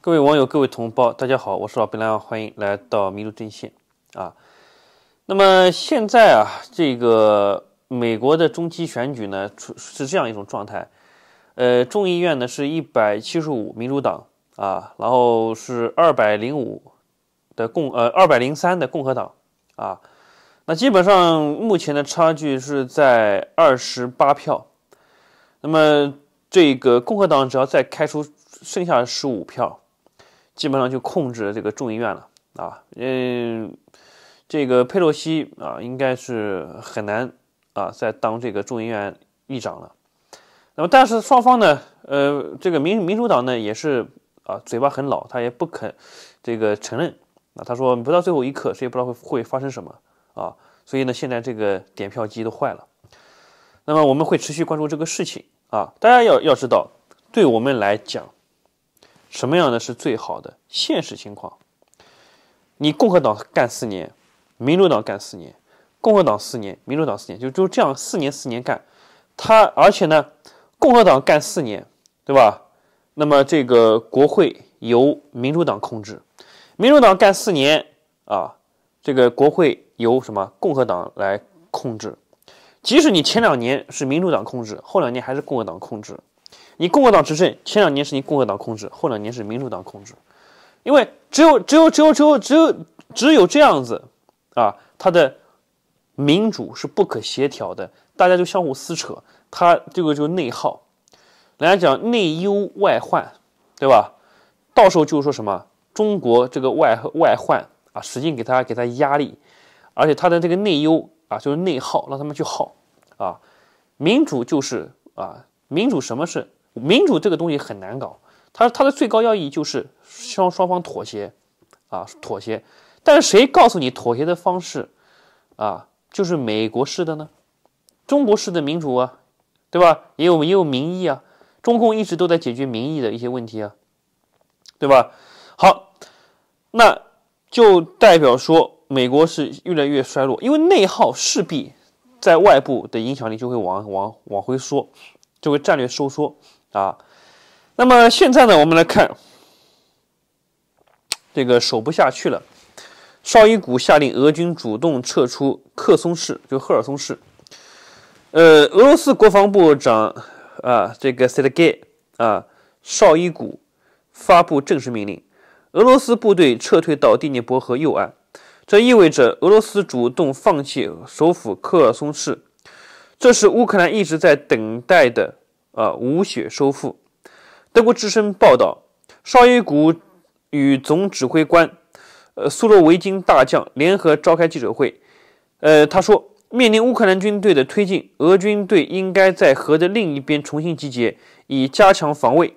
各位网友，各位同胞，大家好，我是老白狼，欢迎来到麋鹿针线啊。那么现在啊，这个美国的中期选举呢，是这样一种状态，呃，众议院呢是一百七十五民主党啊，然后是二百零五的共呃二百零三的共和党啊，那基本上目前的差距是在二十八票，那么这个共和党只要再开出剩下十五票。基本上就控制这个众议院了啊，嗯，这个佩洛西啊，应该是很难啊再当这个众议院议长了。那么，但是双方呢，呃，这个民民主党呢，也是啊，嘴巴很老，他也不肯这个承认啊。他说不到最后一刻，谁也不知道会会发生什么啊。所以呢，现在这个点票机都坏了。那么，我们会持续关注这个事情啊。大家要要知道，对我们来讲。什么样的是最好的现实情况？你共和党干四年，民主党干四年，共和党四年，民主党四年，就就这样四年四年干。他而且呢，共和党干四年，对吧？那么这个国会由民主党控制，民主党干四年啊，这个国会由什么共和党来控制？即使你前两年是民主党控制，后两年还是共和党控制。你共和党执政前两年是你共和党控制，后两年是民主党控制，因为只有只有只有只有只有只有这样子啊，它的民主是不可协调的，大家就相互撕扯，它这个就内耗。人家讲内忧外患，对吧？到时候就说什么中国这个外外患啊，使劲给他给他压力，而且他的这个内忧啊，就是内耗，让他们去耗啊。民主就是啊，民主什么是？民主这个东西很难搞，它它的最高要义就是双双方妥协啊，妥协。但是谁告诉你妥协的方式啊就是美国式的呢？中国式的民主啊，对吧？也有也有民意啊，中共一直都在解决民意的一些问题啊，对吧？好，那就代表说美国是越来越衰落，因为内耗势必在外部的影响力就会往往往回缩，就会战略收缩。啊，那么现在呢？我们来看，这个守不下去了。绍伊古下令俄军主动撤出克松市，就赫尔松市。呃，俄罗斯国防部长啊，这个 Sergey 啊，绍伊古发布正式命令，俄罗斯部队撤退到第聂伯河右岸。这意味着俄罗斯主动放弃首府克松市。这是乌克兰一直在等待的。啊！无血收复。德国之声报道，绍伊古与总指挥官，呃，苏洛维金大将联合召开记者会。呃，他说，面临乌克兰军队的推进，俄军队应该在河的另一边重新集结，以加强防卫。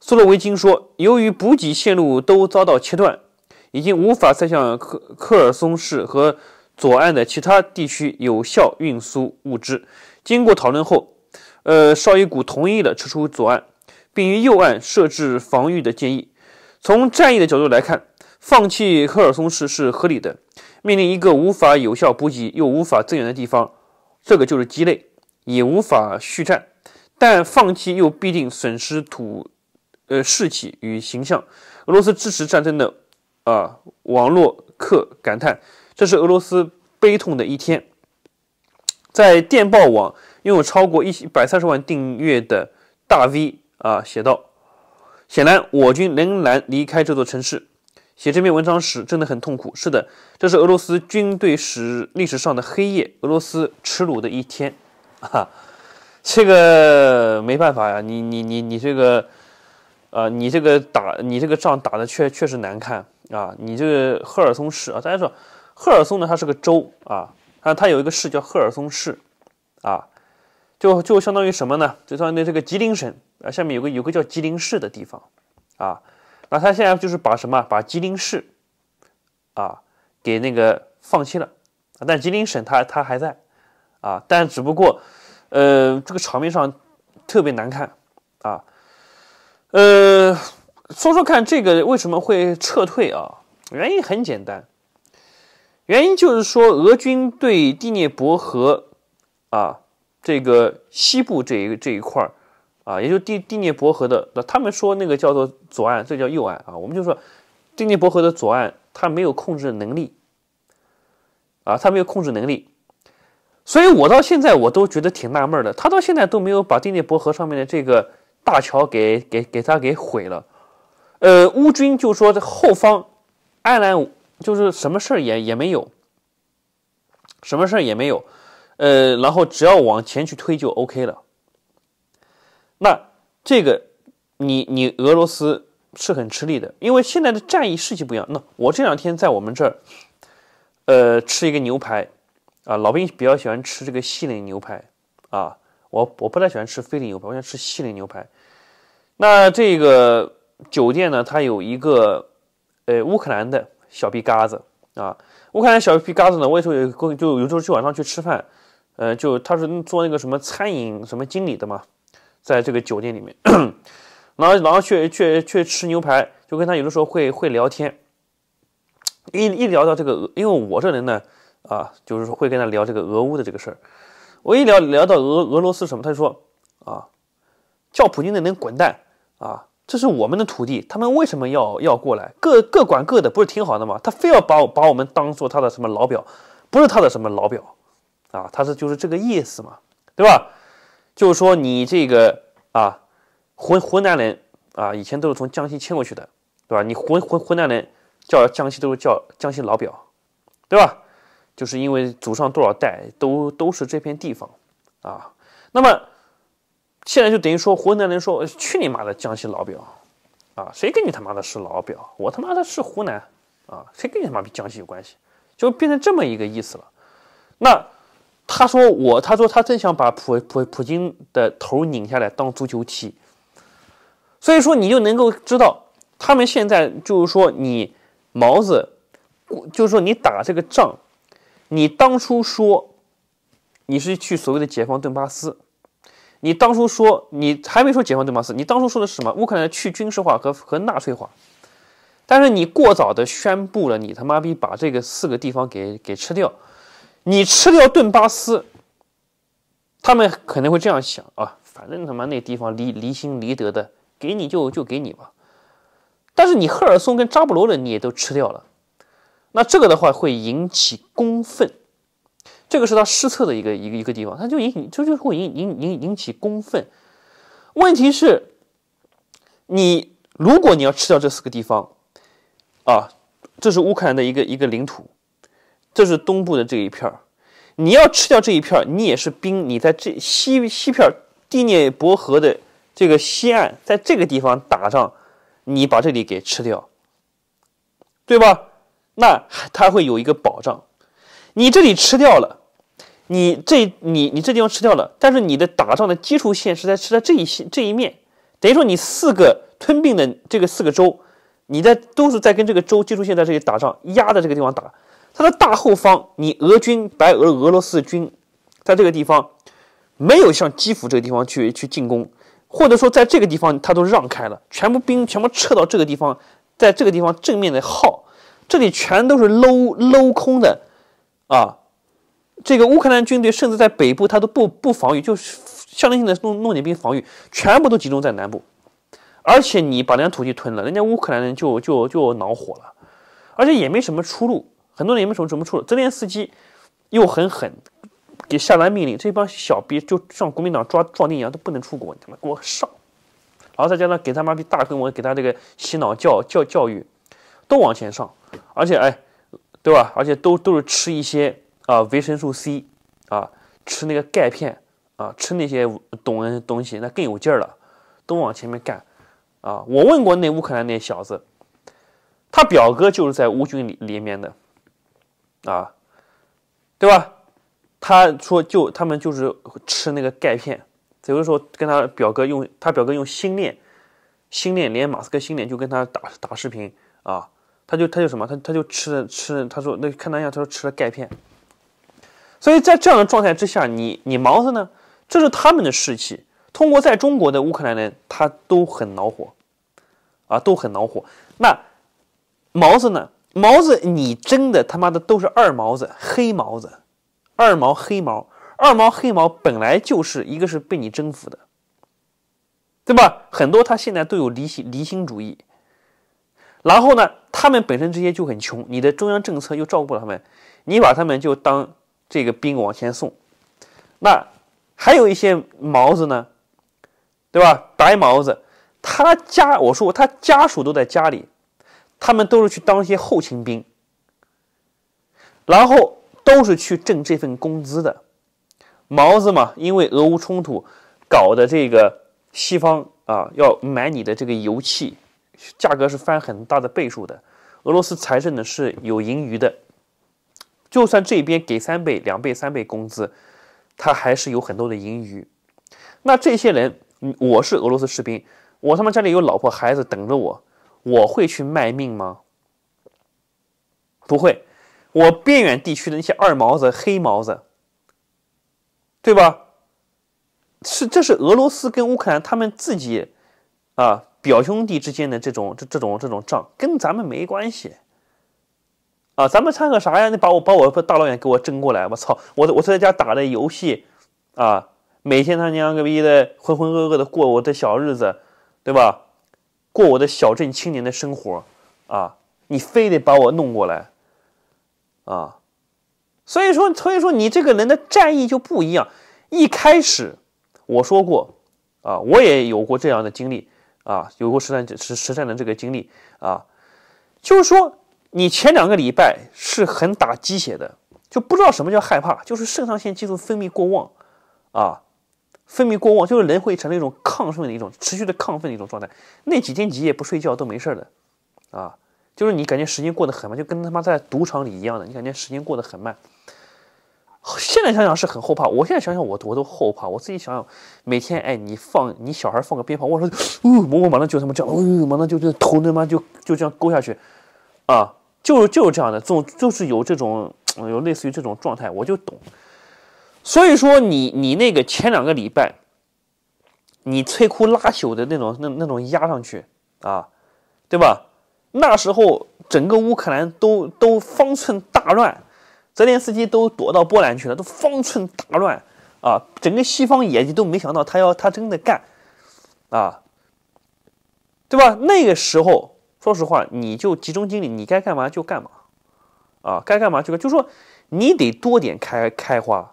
苏洛维金说，由于补给线路都遭到切断，已经无法再向科科尔松市和左岸的其他地区有效运输物资。经过讨论后。呃，绍伊古同意了撤出左岸，并于右岸设置防御的建议。从战役的角度来看，放弃赫尔松市是合理的。面临一个无法有效补给又无法增援的地方，这个就是鸡肋，也无法续战。但放弃又必定损失土，呃，士气与形象。俄罗斯支持战争的啊，网络客感叹：“这是俄罗斯悲痛的一天。”在电报网。拥有超过一一百三十万订阅的大 V 啊，写道：“显然，我军仍然离开这座城市。写这篇文章时真的很痛苦。是的，这是俄罗斯军队史历史上的黑夜，俄罗斯耻辱的一天。”哈，这个没办法呀，你你你你这个，呃，你这个打你这个仗打的确确实难看啊！你这个赫尔松市啊，大家说，赫尔松呢，它是个州啊，它它有一个市叫赫尔松市啊。就就相当于什么呢？就相当于这个吉林省啊，下面有个有个叫吉林市的地方，啊，那他现在就是把什么把吉林市，啊，给那个放弃了，啊，但吉林省他他还在，啊，但只不过，呃，这个场面上特别难看，啊，呃，说说看这个为什么会撤退啊？原因很简单，原因就是说俄军对第聂伯河，啊。这个西部这一这一块儿啊，也就第第聂伯河的，那他们说那个叫做左岸，这叫右岸啊。我们就说第聂伯河的左岸，他没有控制能力啊，他没有控制能力。所以我到现在我都觉得挺纳闷的，他到现在都没有把第聂伯河上面的这个大桥给给给他给毁了。呃，乌军就说这后方安然，就是什么事儿也也没有，什么事儿也没有。呃，然后只要往前去推就 OK 了。那这个，你你俄罗斯是很吃力的，因为现在的战役士气不一样。那我这两天在我们这儿，呃，吃一个牛排啊，老兵比较喜欢吃这个西冷牛排啊，我我不太喜欢吃菲力牛排，我喜欢吃西冷牛排。那这个酒店呢，它有一个呃乌克兰的小皮嘎子啊，乌克兰小皮嘎子呢，我有时候有就有时候去晚上去吃饭。呃，就他是做那个什么餐饮什么经理的嘛，在这个酒店里面，然后然后去去去吃牛排，就跟他有的时候会会聊天，一一聊到这个，因为我这人呢，啊，就是说会跟他聊这个俄乌的这个事儿，我一聊聊到俄俄罗斯什么，他就说啊，叫普京的能滚蛋啊，这是我们的土地，他们为什么要要过来，各各管各的，不是挺好的吗？他非要把把我们当做他的什么老表，不是他的什么老表。啊，他是就是这个意思嘛，对吧？就是说你这个啊，湖湖南人啊，以前都是从江西迁过去的，对吧？你湖湖湖南人叫江西都是叫江西老表，对吧？就是因为祖上多少代都都是这片地方啊。那么现在就等于说湖南人说去你妈的江西老表啊，谁跟你他妈的是老表？我他妈的是湖南啊，谁跟你他妈比江西有关系？就变成这么一个意思了，那。他说我，他说他真想把普普普京的头拧下来当足球踢。所以说你就能够知道，他们现在就是说你毛子，就是说你打这个仗，你当初说你是去所谓的解放顿巴斯，你当初说你还没说解放顿巴斯，你当初说的是什么？乌克兰去军事化和和纳粹化，但是你过早的宣布了，你他妈逼把这个四个地方给给吃掉。你吃掉顿巴斯，他们可能会这样想啊，反正他妈那地方离离心离德的，给你就就给你吧。但是你赫尔松跟扎布罗伦你也都吃掉了，那这个的话会引起公愤，这个是他失策的一个一个一个地方，他就引起就就会引引引引起公愤。问题是，你如果你要吃掉这四个地方，啊，这是乌克兰的一个一个领土。这是东部的这一片儿，你要吃掉这一片儿，你也是兵，你在这西西片儿第聂伯河的这个西岸，在这个地方打仗，你把这里给吃掉，对吧？那他会有一个保障。你这里吃掉了，你这你你这地方吃掉了，但是你的打仗的基础线是在吃在这一这一面，等于说你四个吞并的这个四个州，你在都是在跟这个州基础线在这里打仗，压在这个地方打。他的大后方，你俄军白俄俄罗斯军，在这个地方没有向基辅这个地方去去进攻，或者说在这个地方他都让开了，全部兵全部撤到这个地方，在这个地方正面的耗，这里全都是镂镂空的啊！这个乌克兰军队甚至在北部他都不不防御，就是象征性的弄弄点兵防御，全部都集中在南部，而且你把人家土地吞了，人家乌克兰人就就就恼火了，而且也没什么出路。很多也没什么什么处了，泽连斯基又很狠，给下达命令，这帮小逼就像国民党抓壮丁一样，都不能出国，他妈给我上！然后再加上给他妈逼大规模给他这个洗脑教教教育，都往前上，而且哎，对吧？而且都都是吃一些啊维生素 C 啊，吃那个钙片啊，吃那些东东西，那更有劲了，都往前面干啊！我问过那乌克兰那小子，他表哥就是在乌军里里面的。啊，对吧？他说就他们就是吃那个钙片，有的时候跟他表哥用他表哥用星链，星链连马斯克星链就跟他打打视频啊，他就他就什么他他就吃了吃，他说那看他一下，他说吃了钙片，所以在这样的状态之下，你你毛子呢？这是他们的士气，通过在中国的乌克兰人，他都很恼火啊，都很恼火。那毛子呢？毛子，你真的他妈的都是二毛子、黑毛子，二毛、黑毛、二毛、黑毛，本来就是一个是被你征服的，对吧？很多他现在都有离心离心主义，然后呢，他们本身这些就很穷，你的中央政策又照顾不了他们，你把他们就当这个兵往前送，那还有一些毛子呢，对吧？白毛子，他家我说他家属都在家里。他们都是去当一些后勤兵，然后都是去挣这份工资的。毛子嘛，因为俄乌冲突搞的这个西方啊，要买你的这个油气，价格是翻很大的倍数的。俄罗斯财政呢是有盈余的，就算这边给三倍、两倍、三倍工资，他还是有很多的盈余。那这些人，我是俄罗斯士兵，我他妈家里有老婆孩子等着我。我会去卖命吗？不会，我边远地区的那些二毛子、黑毛子，对吧？是，这是俄罗斯跟乌克兰他们自己啊表兄弟之间的这种这这种这种仗，跟咱们没关系啊！咱们掺和啥呀？你把我把我大老远给我争过来，我操！我我在家打的游戏啊，每天他娘个逼的浑浑噩噩的过我的小日子，对吧？过我的小镇青年的生活，啊，你非得把我弄过来，啊，所以说，所以说你这个人的战役就不一样。一开始我说过，啊，我也有过这样的经历，啊，有过实战、实实战的这个经历，啊，就是说你前两个礼拜是很打鸡血的，就不知道什么叫害怕，就是肾上腺激素分泌过旺，啊。分泌过旺，就是人会成了一种亢奋的一种持续的亢奋的一种状态。那几天几夜不睡觉都没事的，啊，就是你感觉时间过得很慢，就跟他妈在赌场里一样的，你感觉时间过得很慢。现在想想是很后怕，我现在想想我我都后怕，我自己想想，每天哎，你放你小孩放个鞭炮，我说，哦，我马上就他妈这样，哦，马上就就头他妈就就这样勾下去，啊，就就是这样的，这种就是有这种有类似于这种状态，我就懂。所以说，你你那个前两个礼拜，你摧枯拉朽的那种、那那种压上去啊，对吧？那时候整个乌克兰都都方寸大乱，泽连斯基都躲到波兰去了，都方寸大乱啊！整个西方也都没想到他要他真的干啊，对吧？那个时候，说实话，你就集中精力，你该干嘛就干嘛啊，该干嘛就干，就说你得多点开开花。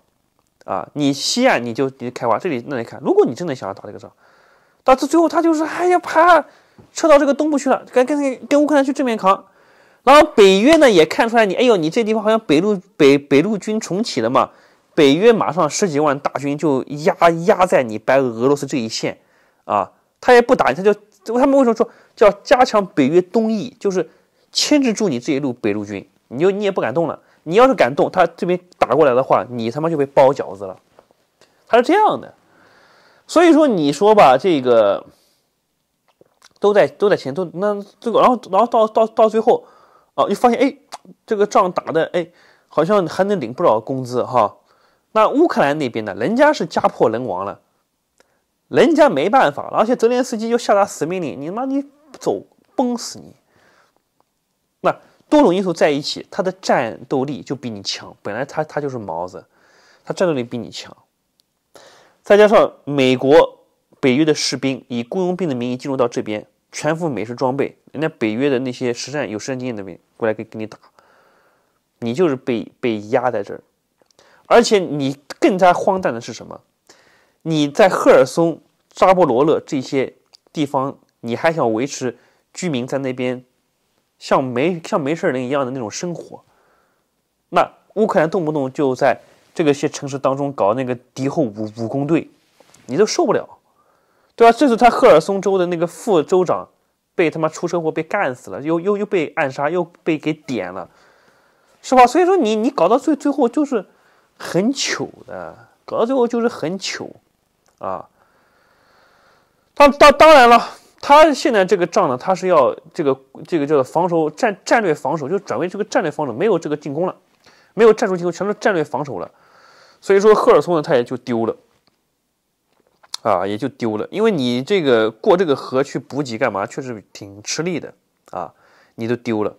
啊，你西岸你就你开挖这里，那里看，如果你真的想要打这个仗，到这最后他就是哎呀，啪，撤到这个东部去了，跟跟跟乌克兰去正面扛，然后北约呢也看出来你，哎呦，你这地方好像北路北北路军重启了嘛，北约马上十几万大军就压压在你白俄罗斯这一线，啊，他也不打你，他就他们为什么说叫加强北约东翼，就是牵制住你这一路北路军，你就你也不敢动了。你要是敢动他这边打过来的话，你他妈就被包饺子了。他是这样的，所以说你说吧，这个都在都在前都那这个，然后然后到到到最后，啊，你发现哎，这个仗打的哎，好像还能领不少工资哈。那乌克兰那边呢，人家是家破人亡了，人家没办法，而且泽连斯基又下达死命令，你妈你走，崩死你！多种因素在一起，他的战斗力就比你强。本来他他就是毛子，他战斗力比你强。再加上美国北约的士兵以雇佣兵的名义进入到这边，全副美式装备，人家北约的那些实战有实战经验的兵过来给给你打，你就是被被压在这儿。而且你更加荒诞的是什么？你在赫尔松、扎波罗勒这些地方，你还想维持居民在那边？像没像没事人一样的那种生活，那乌克兰动不动就在这个些城市当中搞那个敌后武武工队，你都受不了，对吧？这次他赫尔松州的那个副州长被他妈出车祸被干死了，又又又被暗杀，又被给点了，是吧？所以说你你搞到最最后就是很糗的，搞到最后就是很糗啊。当当当然了。他现在这个仗呢，他是要这个这个叫做防守战战略防守，就转为这个战略防守，没有这个进攻了，没有战术进攻，全是战略防守了。所以说赫尔松呢，他也就丢了，啊，也就丢了。因为你这个过这个河去补给干嘛，确实挺吃力的啊，你都丢了。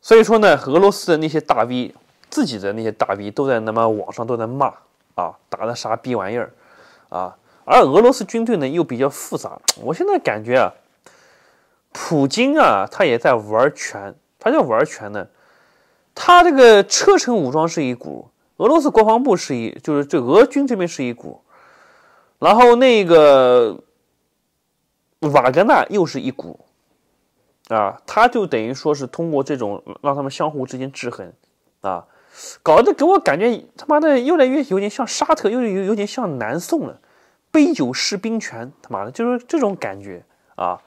所以说呢，俄罗斯的那些大 V，自己的那些大 V 都在他妈网上都在骂啊，打的啥逼玩意儿，啊。而俄罗斯军队呢又比较复杂，我现在感觉啊，普京啊他也在玩权，他叫玩权呢，他这个车臣武装是一股，俄罗斯国防部是一，就是这俄军这边是一股，然后那个瓦格纳又是一股，啊，他就等于说是通过这种让他们相互之间制衡，啊，搞得给我感觉他妈的越来越有点像沙特，又有有点像南宋了。杯酒释兵权，他妈的，就是这种感觉啊，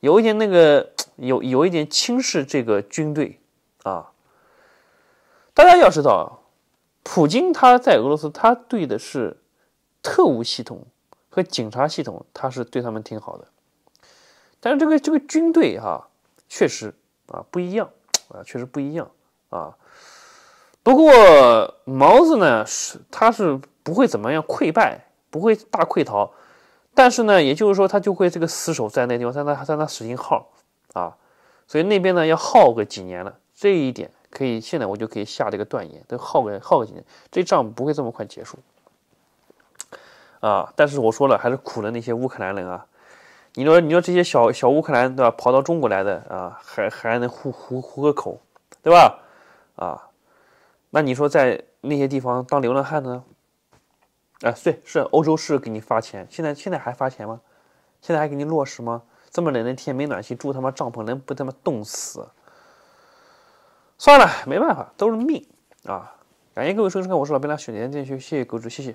有一点那个，有有一点轻视这个军队啊。大家要知道啊，普京他在俄罗斯，他对的是特务系统和警察系统，他是对他们挺好的。但是这个这个军队哈，确实啊不一样啊，确实不一样啊。不过毛子呢是，他是不会怎么样溃败。不会大溃逃，但是呢，也就是说他就会这个死守在那地方，在那，在那使劲耗啊，所以那边呢要耗个几年了。这一点可以，现在我就可以下这个断言，都耗个耗个几年，这仗不会这么快结束啊。但是我说了，还是苦了那些乌克兰人啊。你说，你说这些小小乌克兰对吧，跑到中国来的啊，还还能糊糊糊个口对吧？啊，那你说在那些地方当流浪汉呢？啊，对，是欧洲是给你发钱，现在现在还发钱吗？现在还给你落实吗？这么冷的天没暖气，住他妈帐篷能不他妈冻死？算了，没办法，都是命啊！感谢各位收看，我是老兵梁选点进去谢谢狗主，谢谢。